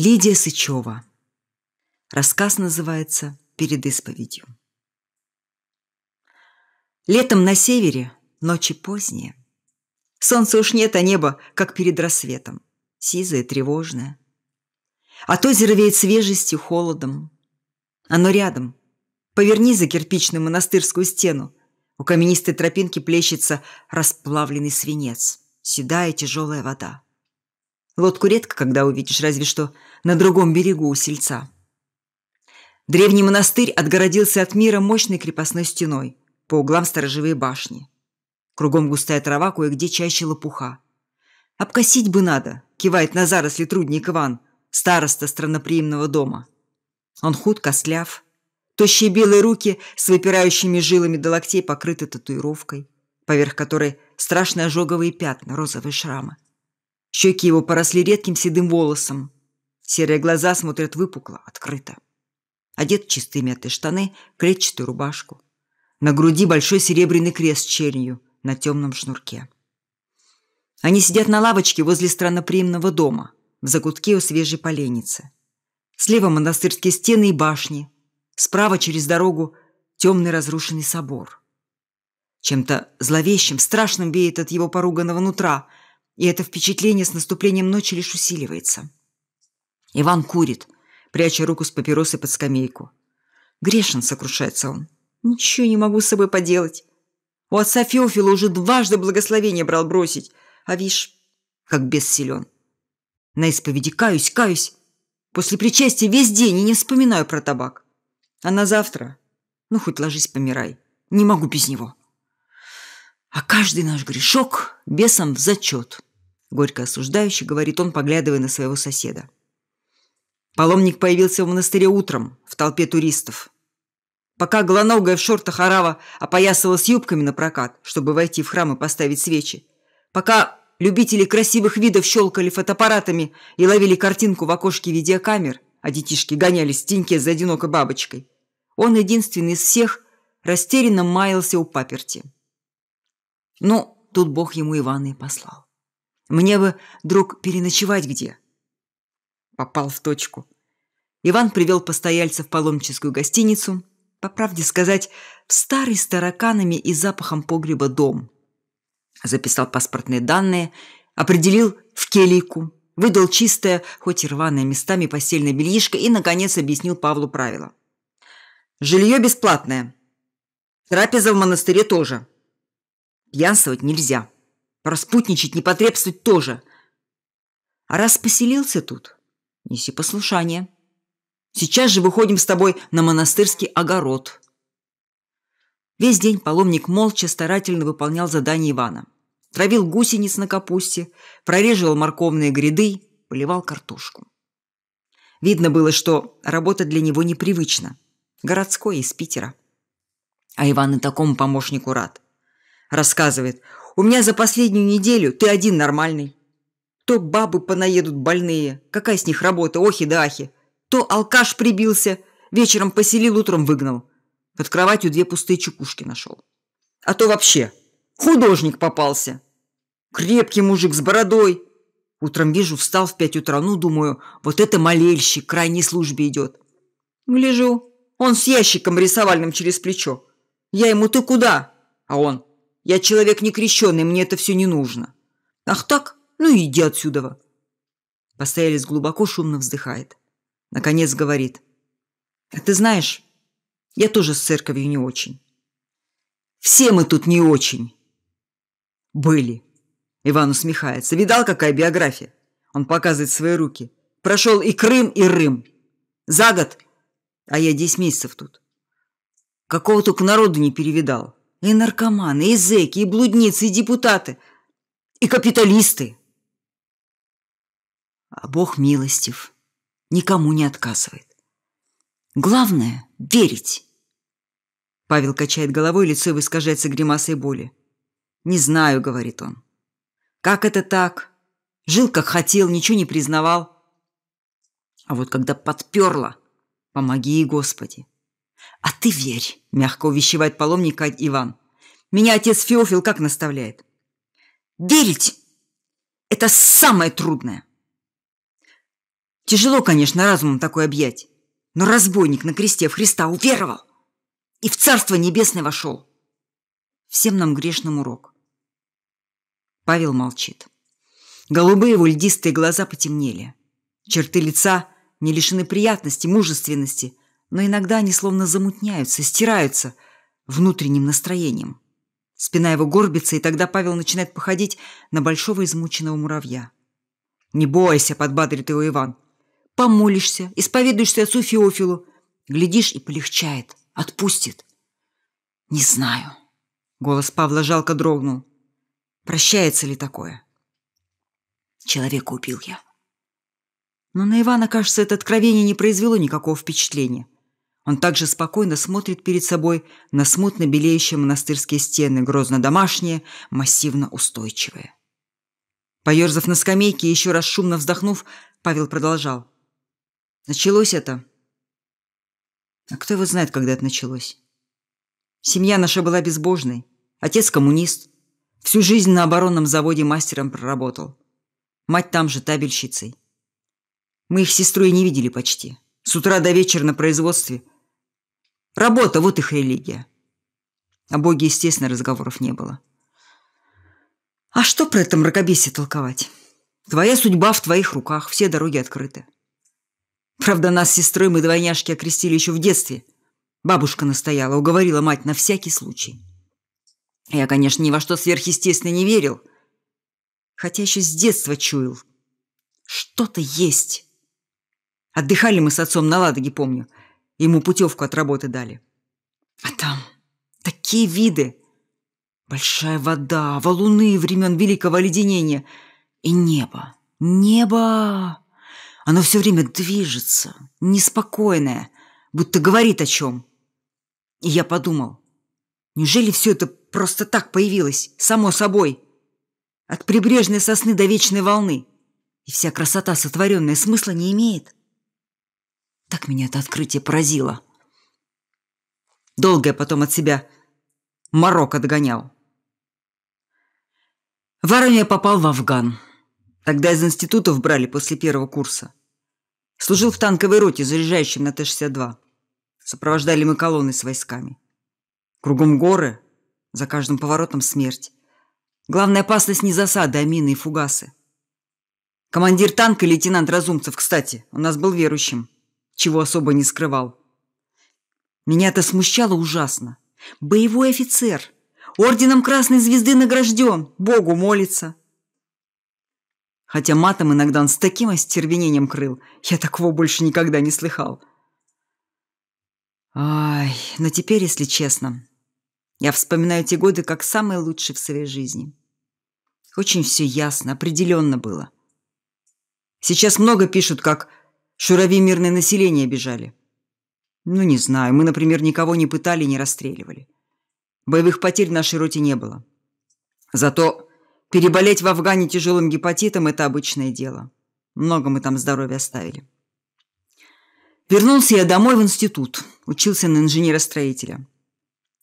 Лидия Сычева. Рассказ называется «Перед исповедью». Летом на севере, ночи поздние. Солнца уж нет, а небо, как перед рассветом, сизое, тревожное. От озера веет свежестью, холодом. Оно рядом. Поверни за кирпичную монастырскую стену. У каменистой тропинки плещется расплавленный свинец, седая тяжелая вода. Лодку редко когда увидишь, разве что на другом берегу у сельца. Древний монастырь отгородился от мира мощной крепостной стеной, по углам сторожевые башни. Кругом густая трава, кое-где чаще лопуха. «Обкосить бы надо», — кивает на заросли трудник Иван, староста странноприимного дома. Он худ, костляв. Тощие белые руки с выпирающими жилами до локтей покрыты татуировкой, поверх которой страшные ожоговые пятна, розовые шрамы. Щеки его поросли редким седым волосом. Серые глаза смотрят выпукло, открыто. Одет в чистые мятые штаны, клетчатую рубашку. На груди большой серебряный крест с чернью на темном шнурке. Они сидят на лавочке возле странноприимного дома, в закутке у свежей поленницы. Слева монастырские стены и башни. Справа через дорогу темный разрушенный собор. Чем-то зловещим, страшным веет от его поруганного нутра – и это впечатление с наступлением ночи лишь усиливается. Иван курит, пряча руку с папиросой под скамейку. Грешен, сокрушается он. Ничего не могу с собой поделать. У отца Феофила уже дважды благословение брал бросить. А вишь, как бес На исповеди каюсь, каюсь. После причастия весь день и не вспоминаю про табак. А на завтра, ну хоть ложись помирай, не могу без него. А каждый наш грешок бесом в зачет. Горько осуждающе говорит он, поглядывая на своего соседа. Паломник появился в монастыре утром в толпе туристов. Пока голоногая в шортах арава опоясывалась юбками на прокат, чтобы войти в храм и поставить свечи. Пока любители красивых видов щелкали фотоаппаратами и ловили картинку в окошке видеокамер, а детишки гонялись в теньке за одинокой бабочкой. Он единственный из всех растерянно маялся у паперти. Но ну, тут Бог ему Ивана и послал. Мне бы, друг, переночевать где?» Попал в точку. Иван привел постояльца в паломническую гостиницу, по правде сказать, в старый с тараканами и запахом погреба дом. Записал паспортные данные, определил в келейку, выдал чистое, хоть и рваное местами постельное бельишко и, наконец, объяснил Павлу правила. «Жилье бесплатное. Трапеза в монастыре тоже. Пьянствовать нельзя». Распутничать, непотребствовать тоже. А раз поселился тут, неси послушание. Сейчас же выходим с тобой на монастырский огород. Весь день паломник молча старательно выполнял задание Ивана. Травил гусениц на капусте, прореживал морковные гряды, поливал картошку. Видно было, что работа для него непривычна. Городской из Питера. А Иван и такому помощнику рад. Рассказывает, у меня за последнюю неделю ты один нормальный. То бабы понаедут больные, какая с них работа, охи да ахи. То алкаш прибился, вечером поселил, утром выгнал. Под кроватью две пустые чекушки нашел. А то вообще художник попался. Крепкий мужик с бородой. Утром вижу, встал в пять утра. Ну, думаю, вот это молельщик, крайней службе идет. Гляжу, он с ящиком рисовальным через плечо. Я ему, ты куда? А он, я человек некрещенный, мне это все не нужно. Ах так? Ну иди отсюда. Постоялец глубоко шумно вздыхает. Наконец говорит. А ты знаешь, я тоже с церковью не очень. Все мы тут не очень. Были. Иван усмехается. Видал, какая биография? Он показывает свои руки. Прошел и Крым, и Рым. За год, а я 10 месяцев тут. Какого только народу не перевидал. И наркоманы, и зэки, и блудницы, и депутаты, и капиталисты. А Бог милостив, никому не отказывает. Главное – верить. Павел качает головой, лицо его искажается гримасой боли. «Не знаю», – говорит он. «Как это так? Жил, как хотел, ничего не признавал. А вот когда подперло, помоги, Господи. «А ты верь», – мягко увещевает паломника Иван. «Меня отец Феофил как наставляет?» «Верить – это самое трудное!» Тяжело, конечно, разумом такое объять, но разбойник на кресте в Христа уверовал и в Царство Небесное вошел. Всем нам грешным урок. Павел молчит. Голубые его льдистые глаза потемнели. Черты лица не лишены приятности, мужественности, но иногда они словно замутняются, стираются внутренним настроением. Спина его горбится, и тогда Павел начинает походить на большого измученного муравья. «Не бойся», — подбадрит его Иван. «Помолишься, исповедуешься отцу Феофилу. Глядишь, и полегчает, отпустит». «Не знаю», — голос Павла жалко дрогнул. «Прощается ли такое?» «Человека убил я». Но на Ивана, кажется, это откровение не произвело никакого впечатления. Он также спокойно смотрит перед собой на смутно белеющие монастырские стены, грозно домашние, массивно устойчивые. Поерзав на скамейке и еще раз шумно вздохнув, Павел продолжал. Началось это. А кто его знает, когда это началось? Семья наша была безбожной. Отец коммунист. Всю жизнь на оборонном заводе мастером проработал. Мать там же табельщицей. Мы их сестру и не видели почти. С утра до вечера на производстве, Работа – вот их религия. О Боге, естественно, разговоров не было. А что про это мракобесие толковать? Твоя судьба в твоих руках, все дороги открыты. Правда, нас с сестрой мы двойняшки окрестили еще в детстве. Бабушка настояла, уговорила мать на всякий случай. Я, конечно, ни во что сверхъестественное не верил, хотя еще с детства чуял. Что-то есть. Отдыхали мы с отцом на Ладоге, помню. Ему путевку от работы дали. А там такие виды! Большая вода, валуны времен Великого Оледенения и небо. Небо! Оно все время движется, неспокойное, будто говорит о чем. И я подумал, неужели все это просто так появилось, само собой? От прибрежной сосны до вечной волны. И вся красота сотворенная смысла не имеет. Так меня это открытие поразило. Долго я потом от себя морок отгонял. В армию я попал в Афган. Тогда из институтов брали после первого курса. Служил в танковой роте, заряжающем на Т-62. Сопровождали мы колонны с войсками. Кругом горы, за каждым поворотом смерть. Главная опасность не засады, а мины и фугасы. Командир танка, лейтенант Разумцев, кстати, у нас был верующим чего особо не скрывал. Меня это смущало ужасно. Боевой офицер, орденом Красной Звезды награжден, Богу молится. Хотя матом иногда он с таким остервенением крыл, я такого больше никогда не слыхал. Ай, но теперь, если честно, я вспоминаю те годы как самые лучшие в своей жизни. Очень все ясно, определенно было. Сейчас много пишут, как Шурави мирное население бежали. Ну, не знаю, мы, например, никого не пытали не расстреливали. Боевых потерь в нашей роте не было. Зато переболеть в Афгане тяжелым гепатитом – это обычное дело. Много мы там здоровья оставили. Вернулся я домой в институт. Учился на инженера-строителя.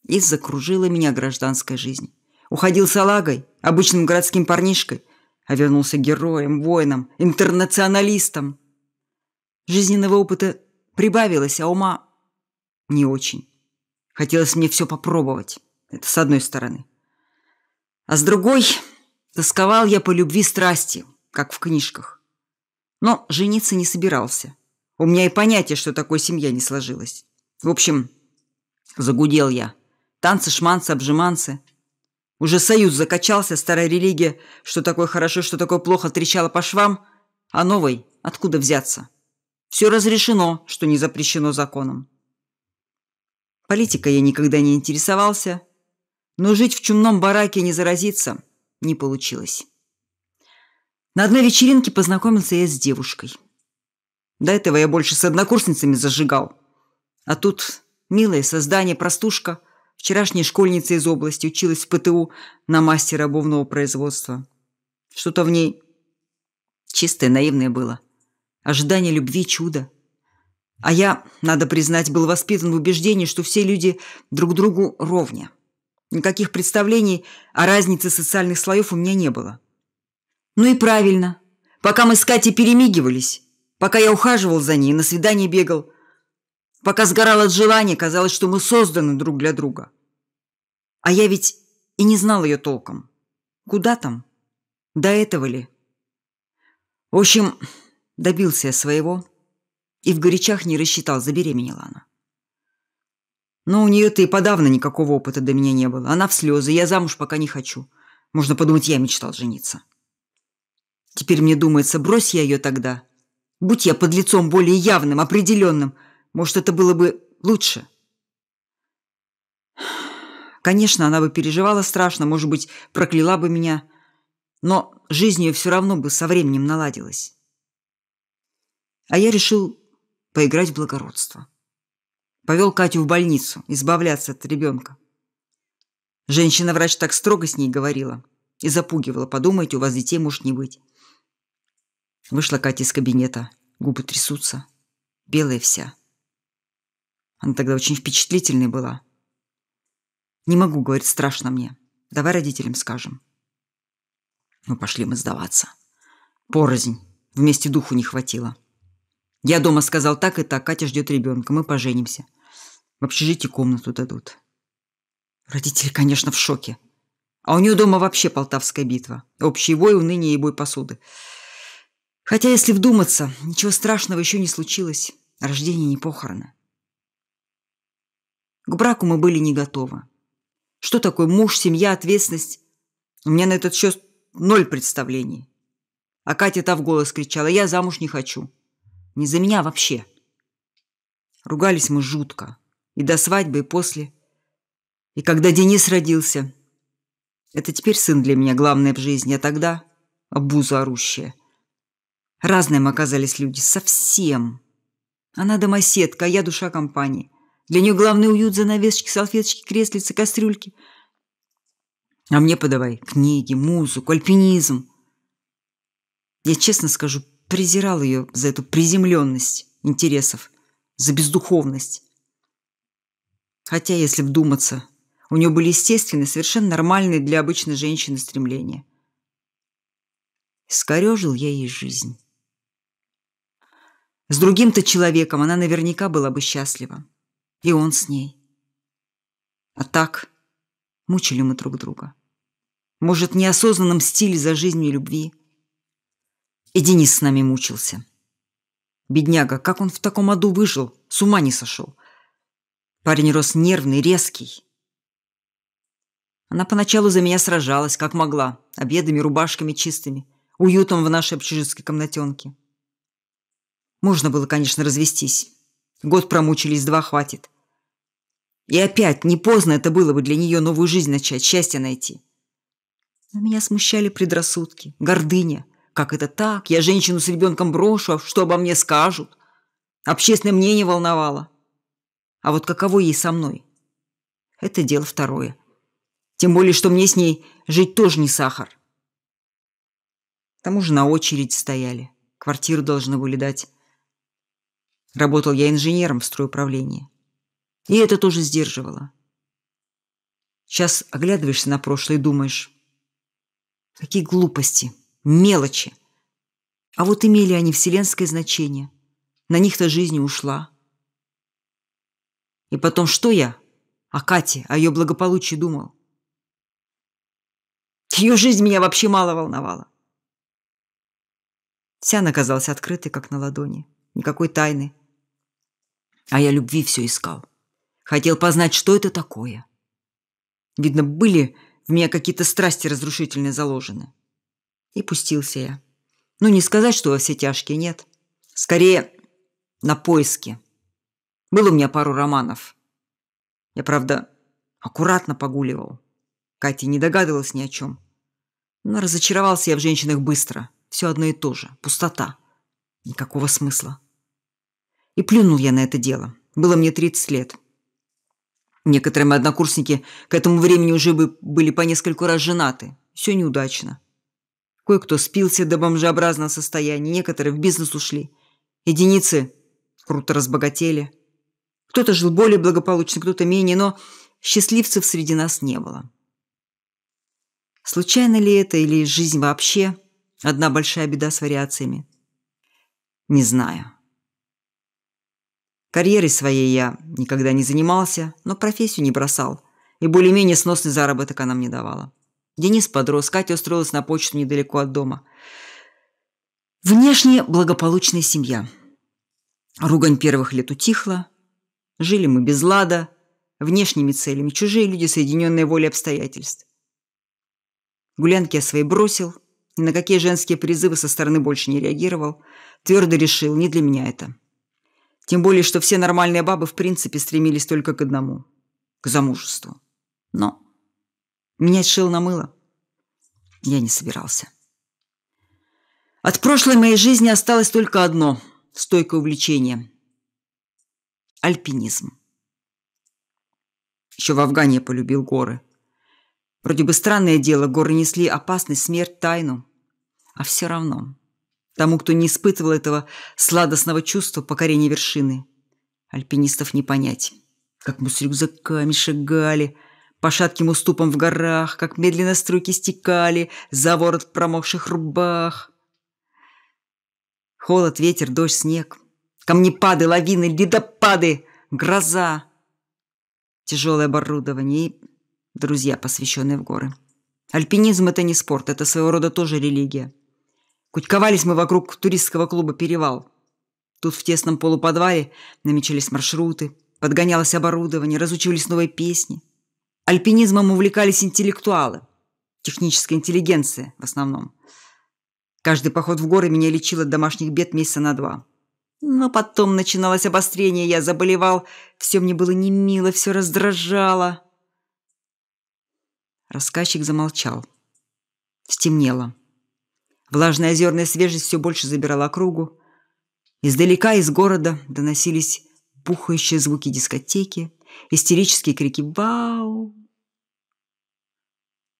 И закружила меня гражданская жизнь. Уходил салагой, обычным городским парнишкой, а вернулся героем, воином, интернационалистом – Жизненного опыта прибавилось, а ума не очень. Хотелось мне все попробовать. Это с одной стороны. А с другой, тосковал я по любви страсти, как в книжках. Но жениться не собирался. У меня и понятия, что такое семья не сложилась. В общем, загудел я. Танцы, шманцы, обжиманцы. Уже союз закачался, старая религия, что такое хорошо, что такое плохо, трещала по швам, а новой откуда взяться? Все разрешено, что не запрещено законом. Политикой я никогда не интересовался, но жить в чумном бараке не заразиться не получилось. На одной вечеринке познакомился я с девушкой. До этого я больше с однокурсницами зажигал. А тут милое создание, простушка, вчерашняя школьница из области, училась в ПТУ на мастера обувного производства. Что-то в ней чистое, наивное было ожидание любви, чуда. А я, надо признать, был воспитан в убеждении, что все люди друг другу ровня. Никаких представлений о разнице социальных слоев у меня не было. Ну и правильно. Пока мы с Катей перемигивались, пока я ухаживал за ней, на свидание бегал, пока сгорал от желания, казалось, что мы созданы друг для друга. А я ведь и не знал ее толком. Куда там? До этого ли? В общем, Добился я своего и в горячах не рассчитал, забеременела она. Но у нее-то и подавно никакого опыта до меня не было. Она в слезы, я замуж пока не хочу. Можно подумать, я мечтал жениться. Теперь мне думается, брось я ее тогда. Будь я под лицом более явным, определенным, может, это было бы лучше. Конечно, она бы переживала страшно, может быть, прокляла бы меня, но жизнь ее все равно бы со временем наладилась. А я решил поиграть в благородство. Повел Катю в больницу, избавляться от ребенка. Женщина-врач так строго с ней говорила и запугивала. Подумайте, у вас детей может не быть. Вышла Катя из кабинета. Губы трясутся. Белая вся. Она тогда очень впечатлительной была. Не могу, говорит, страшно мне. Давай родителям скажем. Ну, пошли мы сдаваться. Порознь. Вместе духу не хватило. Я дома сказал так и так, Катя ждет ребенка, мы поженимся. В общежитии комнату дадут. Родители, конечно, в шоке. А у нее дома вообще полтавская битва. Общий вой, уныние и бой посуды. Хотя, если вдуматься, ничего страшного еще не случилось. Рождение не похороны. К браку мы были не готовы. Что такое муж, семья, ответственность? У меня на этот счет ноль представлений. А Катя та в голос кричала, я замуж не хочу. Не за меня вообще. Ругались мы жутко. И до свадьбы, и после. И когда Денис родился. Это теперь сын для меня главное в жизни, а тогда обуза орущая. Разные оказались люди, совсем. Она домоседка, а я душа компании. Для нее главный уют, занавесочки, салфеточки, креслицы, кастрюльки. А мне подавай книги, музыку, альпинизм. Я честно скажу, презирал ее за эту приземленность интересов, за бездуховность. Хотя, если вдуматься, у нее были естественные, совершенно нормальные для обычной женщины стремления. Скорежил я ей жизнь. С другим-то человеком она наверняка была бы счастлива. И он с ней. А так мучили мы друг друга. Может, неосознанном стиле за жизнью и любви – и Денис с нами мучился. Бедняга, как он в таком аду выжил, с ума не сошел. Парень рос нервный, резкий. Она поначалу за меня сражалась, как могла, обедами, рубашками чистыми, уютом в нашей общежитской комнатенке. Можно было, конечно, развестись. Год промучились, два хватит. И опять, не поздно это было бы для нее новую жизнь начать, счастье найти. Но меня смущали предрассудки, гордыня, как это так? Я женщину с ребенком брошу, а что обо мне скажут? Общественное мнение волновало. А вот каково ей со мной? Это дело второе. Тем более, что мне с ней жить тоже не сахар. К тому же на очередь стояли. Квартиру должны были дать. Работал я инженером в стройуправлении. И это тоже сдерживало. Сейчас оглядываешься на прошлое и думаешь, какие глупости – Мелочи. А вот имели они вселенское значение. На них-то жизнь ушла. И потом, что я о Кате, о ее благополучии думал? Ее жизнь меня вообще мало волновала. Вся она казалась открытой, как на ладони. Никакой тайны. А я любви все искал. Хотел познать, что это такое. Видно, были в меня какие-то страсти разрушительные заложены. И пустился я. Ну, не сказать, что во все тяжкие, нет. Скорее, на поиски. Было у меня пару романов. Я, правда, аккуратно погуливал. Катя не догадывалась ни о чем. Но разочаровался я в женщинах быстро. Все одно и то же. Пустота. Никакого смысла. И плюнул я на это дело. Было мне 30 лет. Некоторые мои однокурсники к этому времени уже бы были по нескольку раз женаты. Все неудачно. Кое-кто спился до бомжеобразного состояния, некоторые в бизнес ушли. Единицы круто разбогатели. Кто-то жил более благополучно, кто-то менее, но счастливцев среди нас не было. Случайно ли это или жизнь вообще одна большая беда с вариациями? Не знаю. Карьерой своей я никогда не занимался, но профессию не бросал, и более-менее сносный заработок она мне давала. Денис подрос, Катя устроилась на почту недалеко от дома. Внешне благополучная семья. Ругань первых лет утихла. Жили мы без лада, внешними целями, чужие люди, соединенные волей обстоятельств. Гулянки я свои бросил, ни на какие женские призывы со стороны больше не реагировал. Твердо решил, не для меня это. Тем более, что все нормальные бабы в принципе стремились только к одному – к замужеству. Но Менять шил на мыло? Я не собирался. От прошлой моей жизни осталось только одно – стойкое увлечение. Альпинизм. Еще в Афгане я полюбил горы. Вроде бы странное дело, горы несли опасность, смерть, тайну. А все равно, тому, кто не испытывал этого сладостного чувства покорения вершины, альпинистов не понять. Как мы с рюкзаками шагали – по шатким уступам в горах, как медленно струйки стекали за ворот промокших рубах. Холод, ветер, дождь, снег. Камнепады, лавины, ледопады, гроза. Тяжелое оборудование и друзья, посвященные в горы. Альпинизм – это не спорт, это своего рода тоже религия. Кучковались мы вокруг туристского клуба «Перевал». Тут в тесном полуподвале намечались маршруты, подгонялось оборудование, разучивались новые песни – Альпинизмом увлекались интеллектуалы, техническая интеллигенция в основном. Каждый поход в горы меня лечил от домашних бед месяца на два. Но потом начиналось обострение, я заболевал, все мне было не мило, все раздражало. Рассказчик замолчал. Стемнело. Влажная озерная свежесть все больше забирала кругу. Издалека из города доносились пухающие звуки дискотеки, истерические крики «Вау!»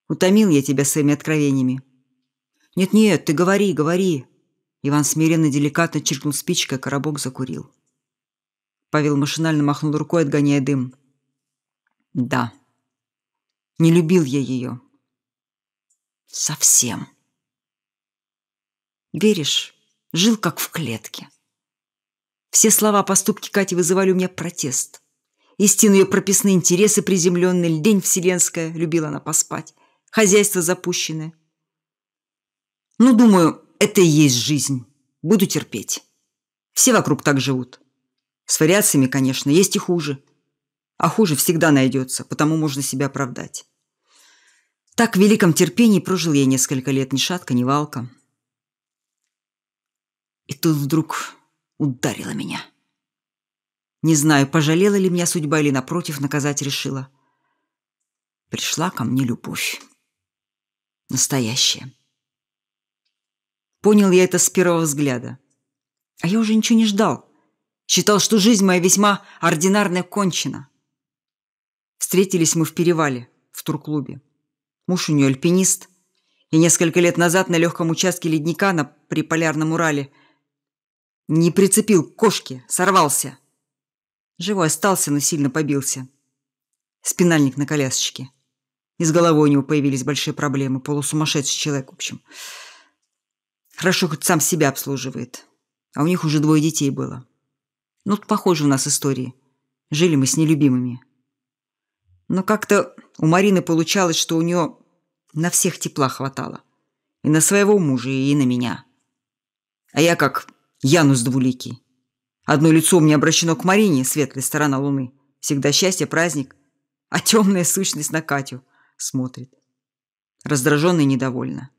Утомил я тебя своими откровениями. Нет-нет, ты говори, говори. Иван смиренно деликатно чиркнул спичкой, а коробок закурил. Павел машинально махнул рукой, отгоняя дым. Да. Не любил я ее. Совсем. Веришь, жил как в клетке. Все слова, поступки Кати вызывали у меня протест. Истину ее прописные интересы приземленные, день, вселенская, любила она поспать хозяйства запущены. Ну, думаю, это и есть жизнь. Буду терпеть. Все вокруг так живут. С вариациями, конечно, есть и хуже. А хуже всегда найдется, потому можно себя оправдать. Так в великом терпении прожил я несколько лет, ни шатка, ни валка. И тут вдруг ударила меня. Не знаю, пожалела ли меня судьба или, напротив, наказать решила. Пришла ко мне любовь настоящее. Понял я это с первого взгляда. А я уже ничего не ждал. Считал, что жизнь моя весьма ординарная кончена. Встретились мы в Перевале, в турклубе. Муж у нее альпинист. И несколько лет назад на легком участке ледника на приполярном Урале не прицепил к кошке, сорвался. Живой остался, но сильно побился. Спинальник на колясочке. И с головой у него появились большие проблемы. Полусумасшедший человек, в общем. Хорошо, хоть сам себя обслуживает. А у них уже двое детей было. Ну, тут похожи у нас истории. Жили мы с нелюбимыми. Но как-то у Марины получалось, что у нее на всех тепла хватало. И на своего мужа, и на меня. А я как Янус Двуликий. Одно лицо мне обращено к Марине, светлая сторона луны. Всегда счастье, праздник. А темная сущность на Катю – смотрит. Раздраженно и недовольно.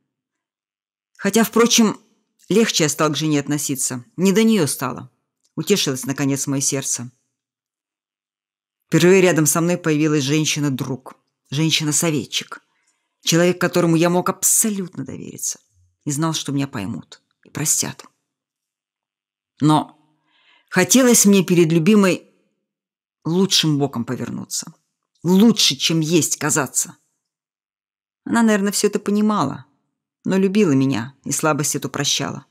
Хотя, впрочем, легче я стал к жене относиться. Не до нее стало. Утешилось, наконец, мое сердце. Впервые рядом со мной появилась женщина-друг, женщина-советчик, человек, которому я мог абсолютно довериться и знал, что меня поймут и простят. Но хотелось мне перед любимой лучшим боком повернуться, лучше, чем есть казаться. Она, наверное, все это понимала, но любила меня и слабость эту прощала.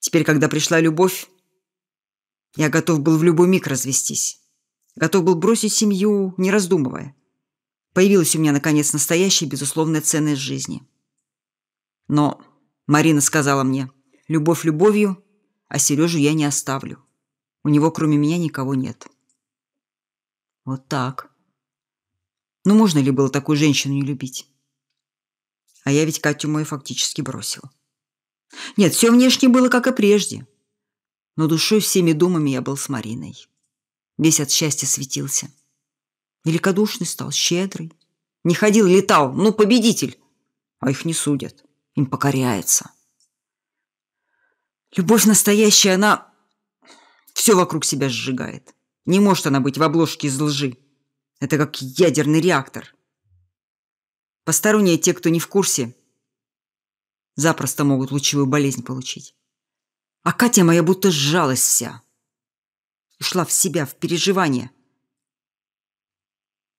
Теперь, когда пришла любовь, я готов был в любой миг развестись. Готов был бросить семью, не раздумывая. Появилась у меня, наконец, настоящая безусловная ценность жизни. Но Марина сказала мне, любовь любовью, а Сережу я не оставлю. У него кроме меня никого нет. Вот так. Ну можно ли было такую женщину не любить? А я ведь Катю мою фактически бросил. Нет, все внешне было, как и прежде. Но душой всеми думами я был с Мариной. Весь от счастья светился. Великодушный стал, щедрый. Не ходил, летал, ну, победитель. А их не судят, им покоряется. Любовь настоящая, она все вокруг себя сжигает. Не может она быть в обложке из лжи. Это как ядерный реактор. Посторонние, те, кто не в курсе, запросто могут лучевую болезнь получить. А Катя моя будто сжалась вся. Ушла в себя, в переживания.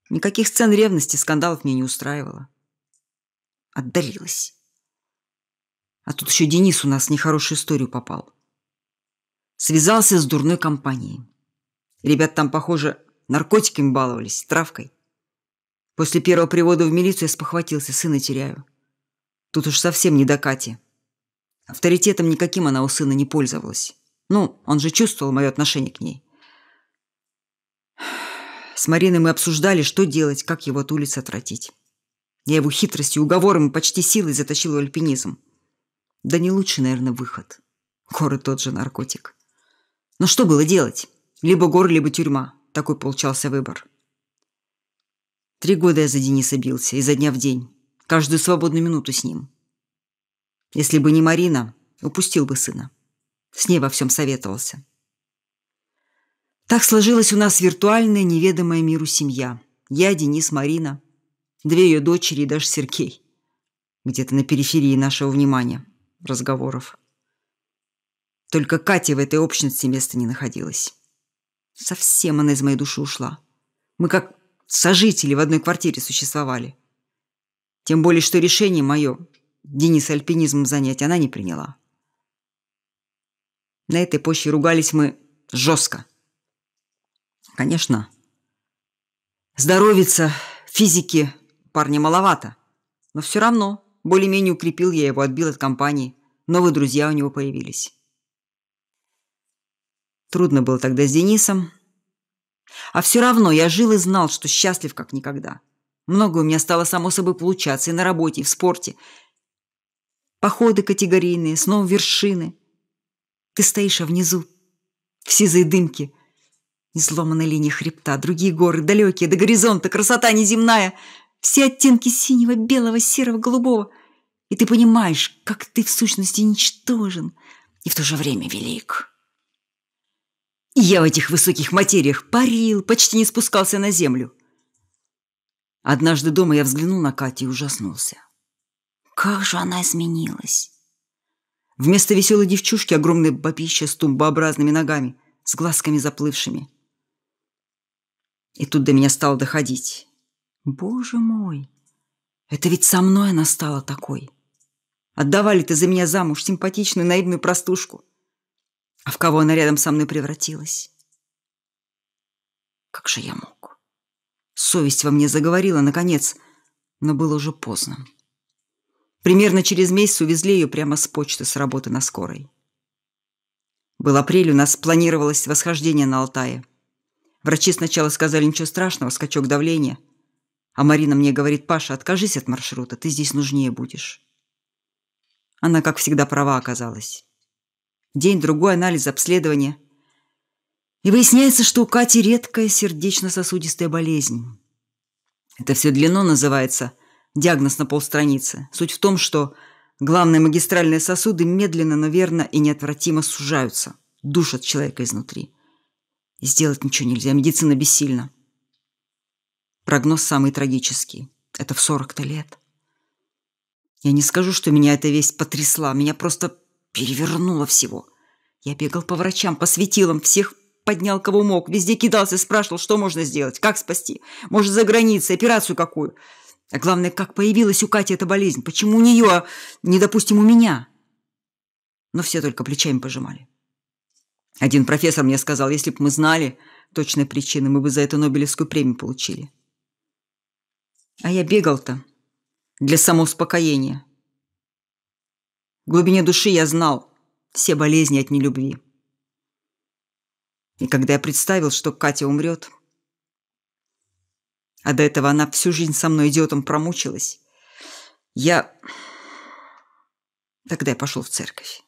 Никаких сцен ревности, скандалов мне не устраивало. Отдалилась. А тут еще Денис у нас в нехорошую историю попал. Связался с дурной компанией. Ребят там, похоже, наркотиками баловались, травкой. После первого привода в милицию я спохватился, сына теряю. Тут уж совсем не до Кати. Авторитетом никаким она у сына не пользовалась. Ну, он же чувствовал мое отношение к ней. С Мариной мы обсуждали, что делать, как его от улицы отвратить. Я его хитростью, уговором и почти силой затащил в альпинизм. Да не лучший, наверное, выход. Горы тот же наркотик. Но что было делать? Либо горы, либо тюрьма. Такой получался выбор. Три года я за Дениса бился, изо дня в день. Каждую свободную минуту с ним. Если бы не Марина, упустил бы сына. С ней во всем советовался. Так сложилась у нас виртуальная, неведомая миру семья. Я, Денис, Марина, две ее дочери и даже Сергей. Где-то на периферии нашего внимания, разговоров. Только Катя в этой общности места не находилась. Совсем она из моей души ушла. Мы как сожители в одной квартире существовали. Тем более, что решение мое Денис альпинизмом занять она не приняла. На этой почве ругались мы жестко. Конечно, здоровиться физики парня маловато, но все равно более-менее укрепил я его, отбил от компании. Новые друзья у него появились. Трудно было тогда с Денисом. А все равно я жил и знал, что счастлив как никогда. Многое у меня стало само собой получаться и на работе, и в спорте. Походы категорийные, снова вершины. Ты стоишь, а внизу в сизой дымке. сломанной линии хребта, другие горы, далекие, до горизонта, красота неземная. Все оттенки синего, белого, серого, голубого. И ты понимаешь, как ты в сущности ничтожен и в то же время велик. Я в этих высоких материях парил, почти не спускался на землю. Однажды дома я взглянул на Катю и ужаснулся. Как же она изменилась! Вместо веселой девчушки огромное бабища с тумбообразными ногами, с глазками заплывшими. И тут до меня стало доходить. Боже мой! Это ведь со мной она стала такой. Отдавали ты за меня замуж симпатичную наивную простушку. А в кого она рядом со мной превратилась? Как же я мог? Совесть во мне заговорила, наконец, но было уже поздно. Примерно через месяц увезли ее прямо с почты с работы на скорой. Был апрель, у нас планировалось восхождение на Алтае. Врачи сначала сказали, ничего страшного, скачок давления. А Марина мне говорит, Паша, откажись от маршрута, ты здесь нужнее будешь. Она, как всегда, права оказалась. День-другой анализ обследования. И выясняется, что у Кати редкая сердечно-сосудистая болезнь. Это все длино называется. Диагноз на полстраницы. Суть в том, что главные магистральные сосуды медленно, но верно и неотвратимо сужаются. Душат человека изнутри. И сделать ничего нельзя. Медицина бессильна. Прогноз самый трагический. Это в 40-то лет. Я не скажу, что меня эта весть потрясла. Меня просто Перевернуло всего. Я бегал по врачам, по светилам, всех поднял кого мог, везде кидался, спрашивал, что можно сделать, как спасти, может, за границей, операцию какую. А главное, как появилась у Кати эта болезнь, почему у нее, а не, допустим, у меня. Но все только плечами пожимали. Один профессор мне сказал, если бы мы знали точные причины, мы бы за это Нобелевскую премию получили. А я бегал-то для самоуспокоения. В глубине души я знал все болезни от нелюбви. И когда я представил, что Катя умрет, а до этого она всю жизнь со мной идиотом промучилась, я... Тогда я пошел в церковь.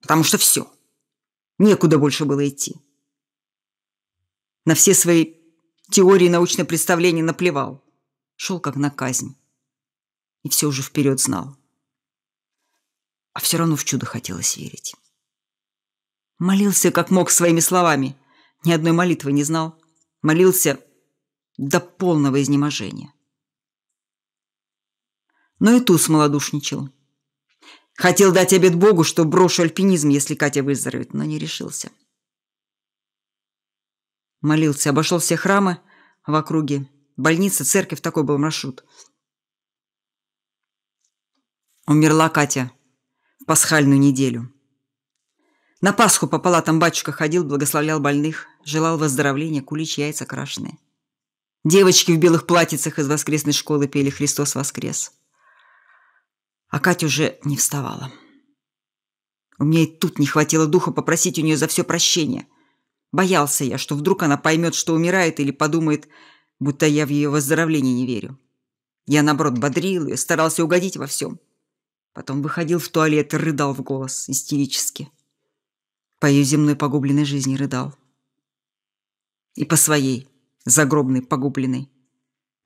Потому что все. Некуда больше было идти. На все свои теории научные представления наплевал. Шел как на казнь. И все уже вперед знал а все равно в чудо хотелось верить. Молился как мог своими словами. Ни одной молитвы не знал. Молился до полного изнеможения. Но и Туз малодушничал. Хотел дать обед Богу, что брошу альпинизм, если Катя выздоровеет, но не решился. Молился, обошел все храмы в округе. Больница, церковь, такой был маршрут. Умерла Катя пасхальную неделю. На Пасху по палатам батюшка ходил, благословлял больных, желал выздоровления, кулич, яйца крашеные. Девочки в белых платьицах из воскресной школы пели «Христос воскрес». А Катя уже не вставала. У меня и тут не хватило духа попросить у нее за все прощение. Боялся я, что вдруг она поймет, что умирает, или подумает, будто я в ее выздоровление не верю. Я, наоборот, бодрил ее, старался угодить во всем. Потом выходил в туалет и рыдал в голос, истерически. По ее земной погубленной жизни рыдал. И по своей, загробной, погубленной.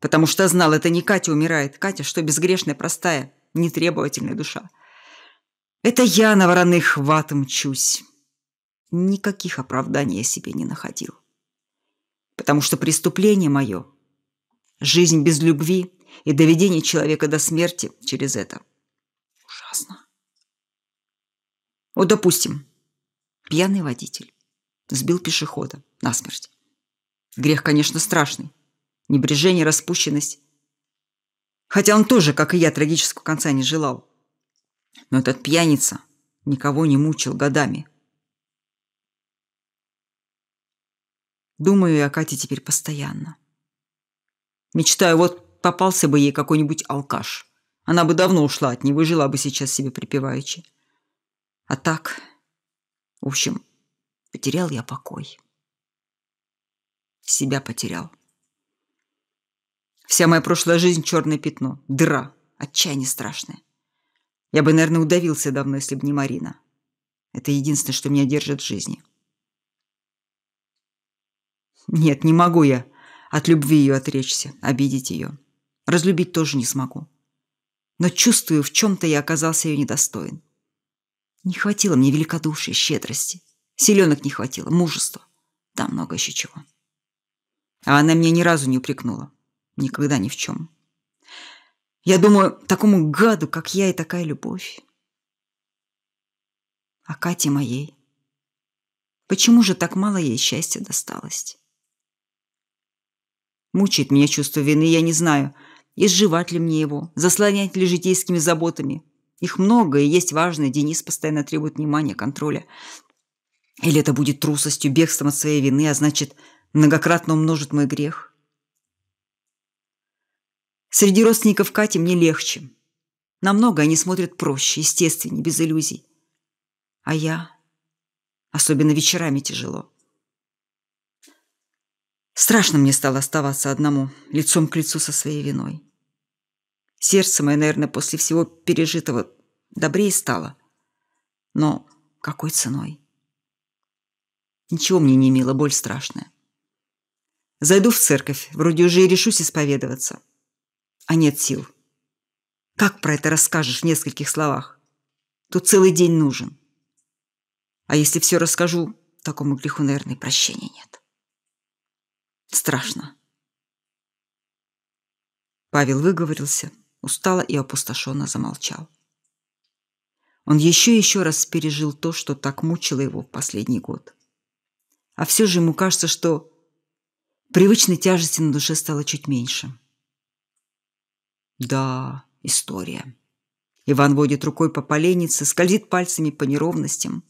Потому что знал, это не Катя умирает. Катя, что безгрешная, простая, нетребовательная душа. Это я на вороных хват мчусь. Никаких оправданий я себе не находил. Потому что преступление мое, жизнь без любви и доведение человека до смерти через это – прекрасно. Вот, допустим, пьяный водитель сбил пешехода насмерть. Грех, конечно, страшный. Небрежение, распущенность. Хотя он тоже, как и я, трагического конца не желал. Но этот пьяница никого не мучил годами. Думаю я о Кате теперь постоянно. Мечтаю, вот попался бы ей какой-нибудь алкаш – она бы давно ушла от него и жила бы сейчас себе припеваючи. А так, в общем, потерял я покой. Себя потерял. Вся моя прошлая жизнь — черное пятно, дыра, отчаяние страшное. Я бы, наверное, удавился давно, если бы не Марина. Это единственное, что меня держит в жизни. Нет, не могу я от любви ее отречься, обидеть ее. Разлюбить тоже не смогу но чувствую, в чем-то я оказался ее недостоин. Не хватило мне великодушия, щедрости. Селенок не хватило, мужества. Да много еще чего. А она меня ни разу не упрекнула. Никогда ни в чем. Я думаю, такому гаду, как я, и такая любовь. А Кате моей? Почему же так мало ей счастья досталось? Мучает меня чувство вины, я не знаю – Изживать ли мне его? Заслонять ли житейскими заботами? Их много и есть важные. Денис постоянно требует внимания, контроля. Или это будет трусостью, бегством от своей вины, а значит, многократно умножит мой грех? Среди родственников Кати мне легче. Намного они смотрят проще, естественнее, без иллюзий. А я? Особенно вечерами тяжело. Страшно мне стало оставаться одному, лицом к лицу со своей виной. Сердце мое, наверное, после всего пережитого добрее стало. Но какой ценой? Ничего мне не мило, боль страшная. Зайду в церковь, вроде уже и решусь исповедоваться. А нет сил. Как про это расскажешь в нескольких словах? Тут целый день нужен. А если все расскажу, такому греху, наверное, прощения нет. Страшно. Павел выговорился, устало и опустошенно замолчал. Он еще и еще раз пережил то, что так мучило его в последний год. А все же ему кажется, что привычной тяжести на душе стало чуть меньше. Да, история. Иван водит рукой по поленнице, скользит пальцами по неровностям.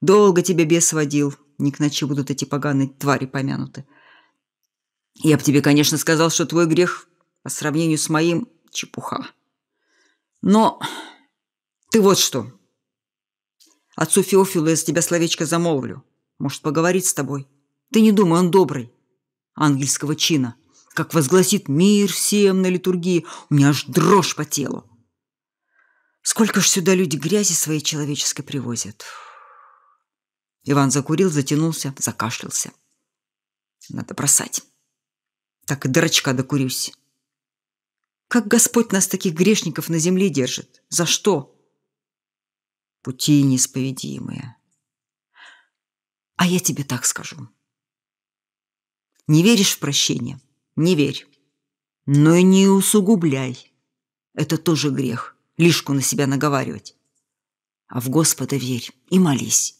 Долго тебя бес водил, не к ночи будут эти поганые твари помянуты – я бы тебе, конечно, сказал, что твой грех по сравнению с моим – чепуха. Но ты вот что. Отцу Феофилу я за тебя словечко замолвлю. Может, поговорить с тобой? Ты не думай, он добрый. Ангельского чина. Как возгласит мир всем на литургии. У меня аж дрожь по телу. Сколько ж сюда люди грязи своей человеческой привозят. Иван закурил, затянулся, закашлялся. Надо бросать так и дырочка докурюсь. Как Господь нас, таких грешников, на земле держит? За что? Пути неисповедимые. А я тебе так скажу. Не веришь в прощение? Не верь. Но и не усугубляй. Это тоже грех. Лишку на себя наговаривать. А в Господа верь и молись.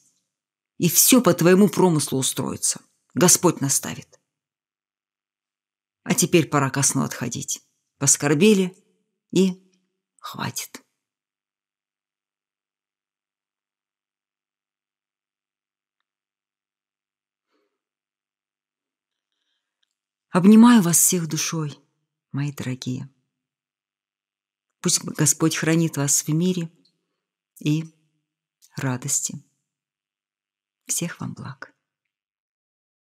И все по твоему промыслу устроится. Господь наставит. А теперь пора ко сну отходить. Поскорбели и хватит. Обнимаю вас всех душой, мои дорогие. Пусть Господь хранит вас в мире и радости. Всех вам благ.